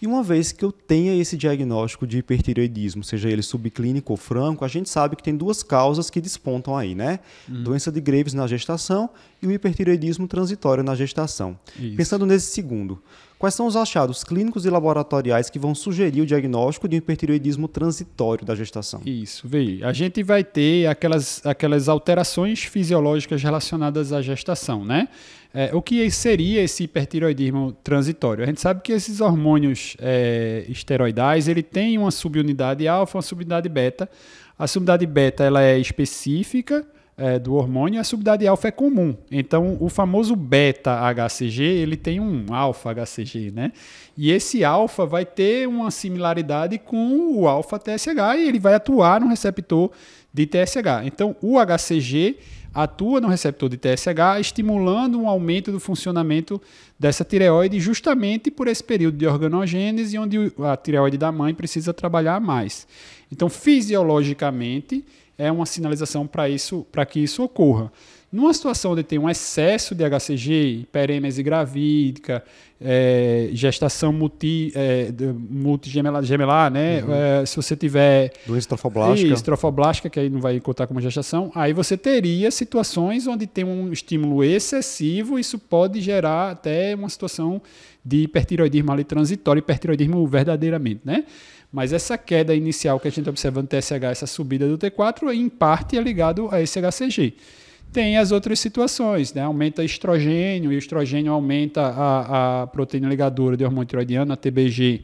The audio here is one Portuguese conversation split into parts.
E uma vez que eu tenha esse diagnóstico de hipertireoidismo, seja ele subclínico ou franco, a gente sabe que tem duas causas que despontam aí, né? Uhum. Doença de Graves na gestação e o hipertireoidismo transitório na gestação. Isso. Pensando nesse segundo, Quais são os achados clínicos e laboratoriais que vão sugerir o diagnóstico de um hipertireoidismo transitório da gestação? Isso, veio. A gente vai ter aquelas, aquelas alterações fisiológicas relacionadas à gestação, né? É, o que seria esse hipertiroidismo transitório? A gente sabe que esses hormônios é, esteroidais, ele tem uma subunidade alfa, uma subunidade beta. A subunidade beta ela é específica, é, do hormônio, a de alfa é comum. Então, o famoso beta-HCG, ele tem um alfa-HCG, né? E esse alfa vai ter uma similaridade com o alfa-TSH e ele vai atuar no receptor de TSH. Então, o HCG atua no receptor de TSH, estimulando um aumento do funcionamento dessa tireoide, justamente por esse período de organogênese, onde a tireoide da mãe precisa trabalhar mais. Então, fisiologicamente, é uma sinalização para isso, para que isso ocorra. Numa situação onde tem um excesso de HCG, hiperêmese gravídica, é, gestação multi, é, multigemelar, gemelar, né? Uhum. É, se você tiver. Doença estrofoblástica. estrofoblástica, que aí não vai contar como gestação, aí você teria situações onde tem um estímulo excessivo, isso pode gerar até uma situação de hipertiroidismo ali transitório, hipertiroidismo verdadeiramente, né? Mas essa queda inicial que a gente observa no TSH, essa subida do T4, em parte é ligado a esse HCG tem as outras situações, né? Aumenta estrogênio, e o estrogênio aumenta a, a proteína ligadora de hormônio tiroidiano, a TBG.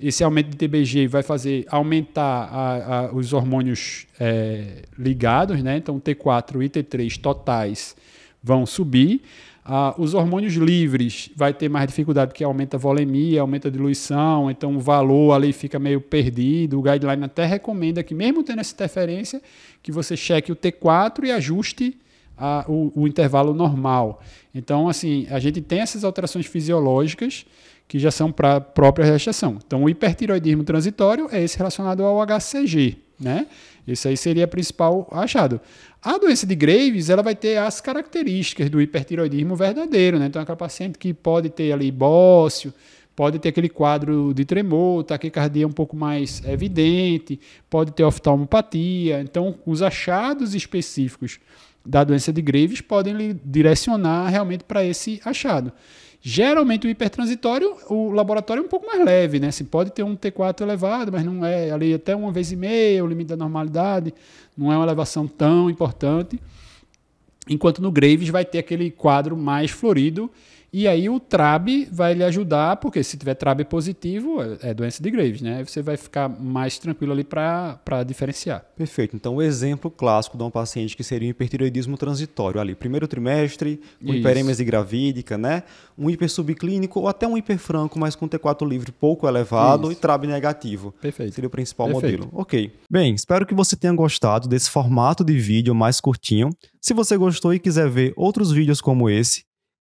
Esse aumento de TBG vai fazer aumentar a, a, os hormônios é, ligados, né? Então, T4 e T3 totais vão subir. Ah, os hormônios livres vai ter mais dificuldade, porque aumenta a volemia, aumenta a diluição, então o valor ali fica meio perdido. O guideline até recomenda que, mesmo tendo essa interferência, que você cheque o T4 e ajuste a, o, o, intervalo normal. Então, assim, a gente tem essas alterações fisiológicas que já são para própria gestação. Então, o hipertiroidismo transitório é esse relacionado ao HCG, né? Esse aí seria o principal achado. A doença de Graves, ela vai ter as características do hipertiroidismo verdadeiro, né? Então, é aquela paciente que pode ter ali bócio, pode ter aquele quadro de tremor, taquicardia tá, um pouco mais evidente, pode ter oftalmopatia. Então, os achados específicos da doença de Graves podem lhe direcionar realmente para esse achado. Geralmente o hipertransitório, o laboratório é um pouco mais leve, né? Se assim, pode ter um T4 elevado, mas não é ali até uma vez e meia, o limite da normalidade, não é uma elevação tão importante. Enquanto no Graves vai ter aquele quadro mais florido e aí o TRAB vai lhe ajudar, porque se tiver TRAB positivo, é doença de Graves, né? Você vai ficar mais tranquilo ali para diferenciar. Perfeito. Então, o exemplo clássico de um paciente que seria um hipertireoidismo transitório ali, primeiro trimestre, com hiperêmese gravídica, né? Um hipersubclínico ou até um hiperfranco, mas com T4 livre pouco elevado Isso. e TRAB negativo. Perfeito. Seria o principal Perfeito. modelo. Ok. Bem, espero que você tenha gostado desse formato de vídeo mais curtinho. Se você gostou e quiser ver outros vídeos como esse,